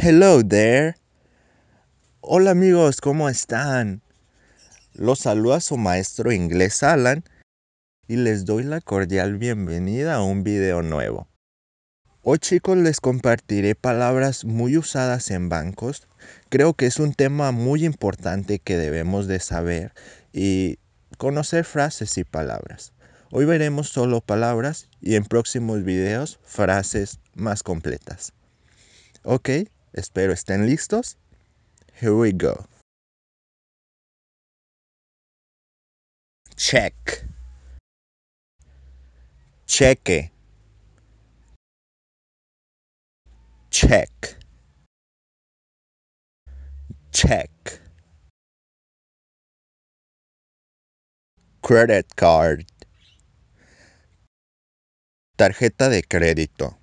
Hello there. Hola amigos, ¿cómo están? Los saluda su maestro inglés Alan y les doy la cordial bienvenida a un video nuevo. Hoy chicos les compartiré palabras muy usadas en bancos. Creo que es un tema muy importante que debemos de saber y conocer frases y palabras. Hoy veremos solo palabras y en próximos videos frases más completas. ¿Ok? Espero estén listos. Here we go. Check. Cheque. Check. Check. Credit card. Tarjeta de crédito.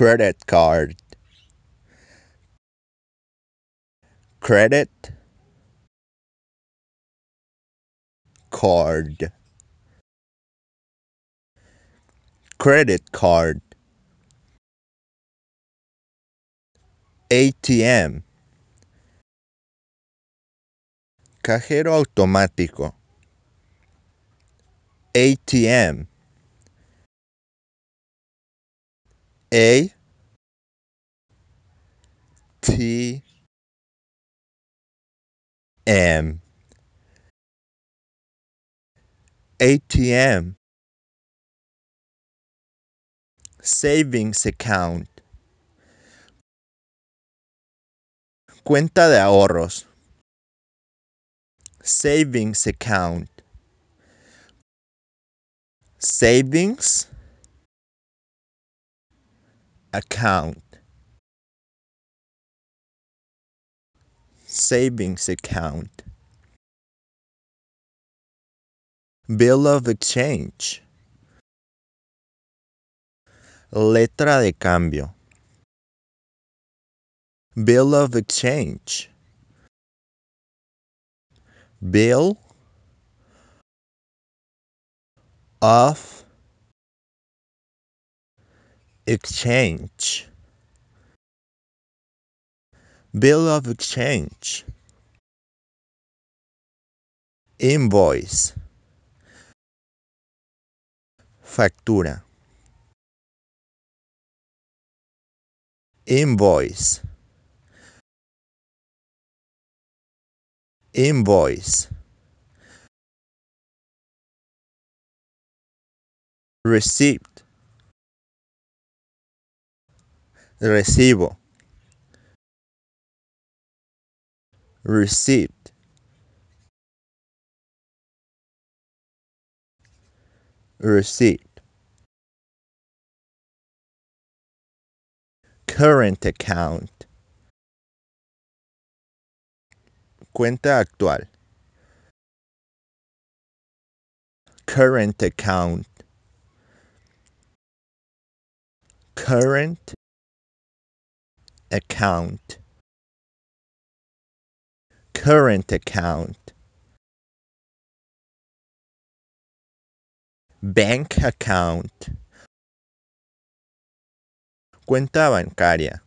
credit card credit card credit card ATM cajero automático ATM A T M ATM Savings account Cuenta de ahorros Savings account Savings account savings account bill of exchange letra de cambio bill of exchange bill of exchange bill of exchange invoice factura invoice invoice receipt recibo received received current account cuenta actual current account current account current account bank account cuenta bancaria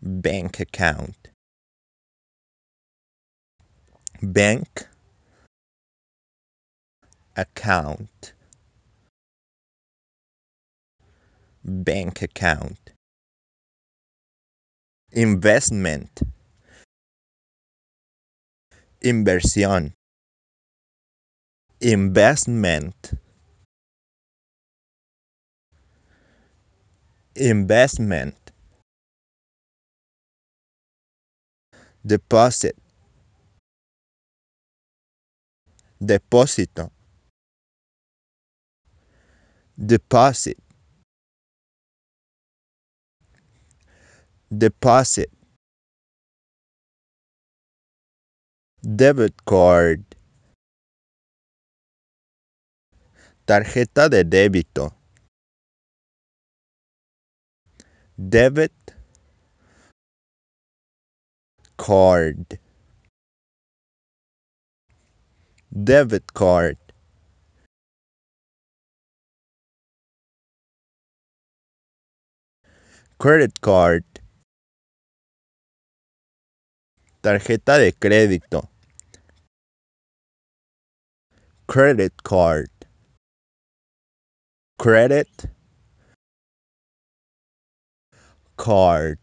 bank account bank account bank account investment, inversión, investment, investment, deposit, depósito, deposit deposit debit card tarjeta de débito debit card debit card credit card Tarjeta de crédito. Credit card. Credit card.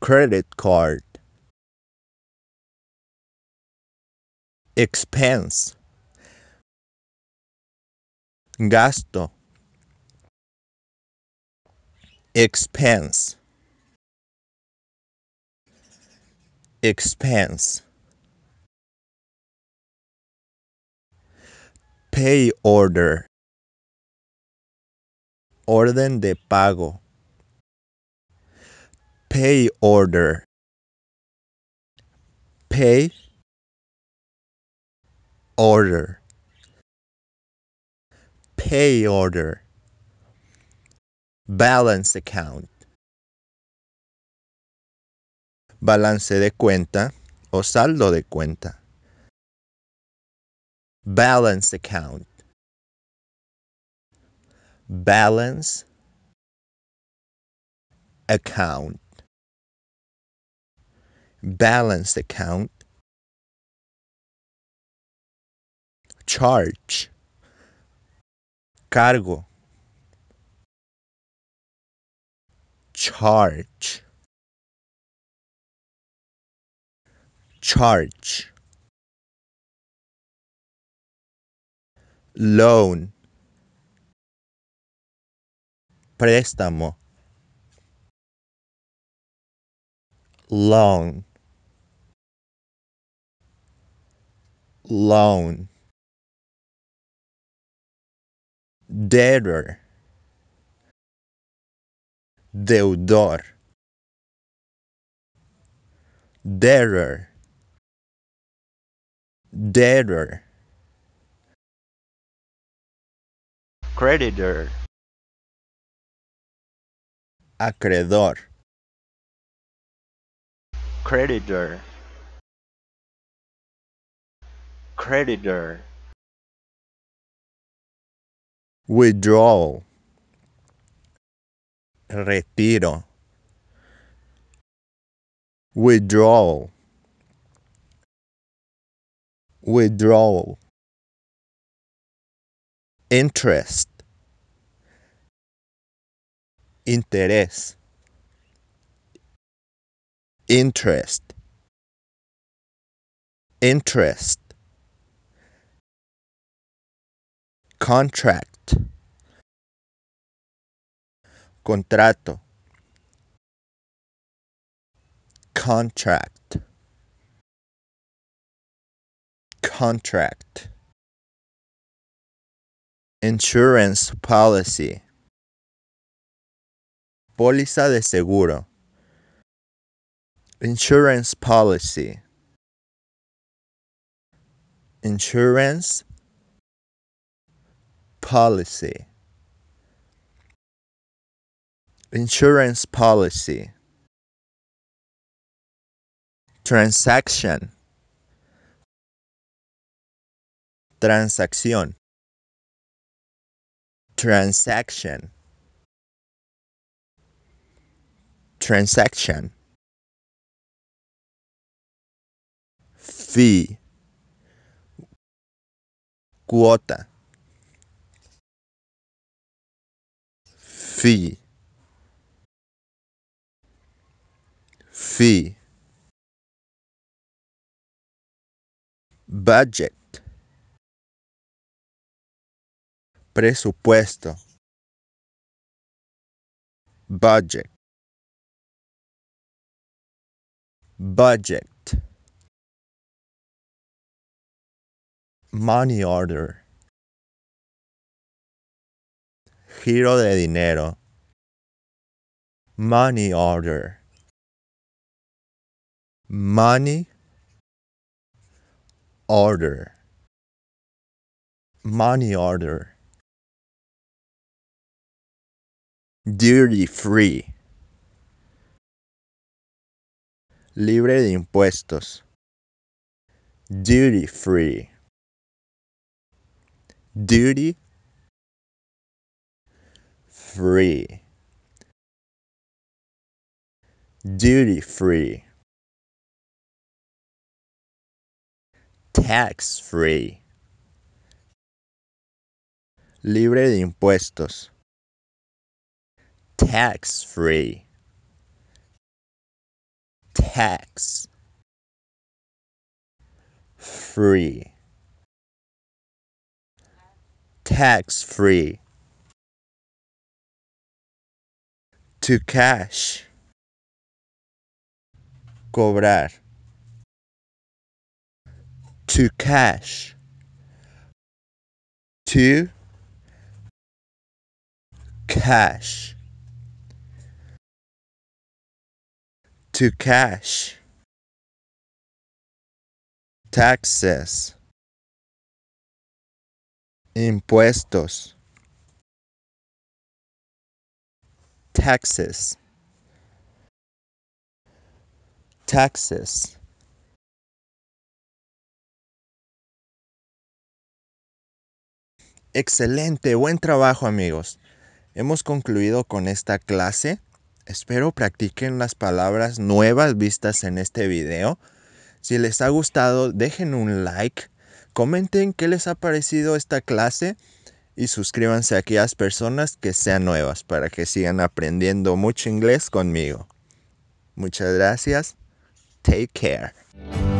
Credit card. Expense. Gasto. Expense. expense pay order orden de pago pay order pay order pay order balance account balance de cuenta o saldo de cuenta. Balance account. Balance account. Balance account. Charge. Cargo. Charge. charge loan préstamo Loan. loan debtor deudor debtor debtor creditor acreedor creditor creditor withdrawal retiro withdrawal withdrawal, interest, interés, interest, interest, contract, contrato, contract contract insurance policy póliza de seguro insurance policy insurance policy insurance policy transaction Transacción. Transaction. Transaction. Fee. Cuota. Fee. Fee. Budget. presupuesto, budget, budget, money order, giro de dinero, money order, money order, money order. Duty free. Libre de impuestos. Duty free. Duty free. Duty free. Tax free. Libre de impuestos tax free tax free tax free to cash cobrar to cash to cash to cash, taxes, impuestos, taxes, taxes. Excelente, buen trabajo amigos. Hemos concluido con esta clase. Espero practiquen las palabras nuevas vistas en este video. Si les ha gustado, dejen un like, comenten qué les ha parecido esta clase y suscríbanse a aquellas personas que sean nuevas para que sigan aprendiendo mucho inglés conmigo. Muchas gracias. Take care.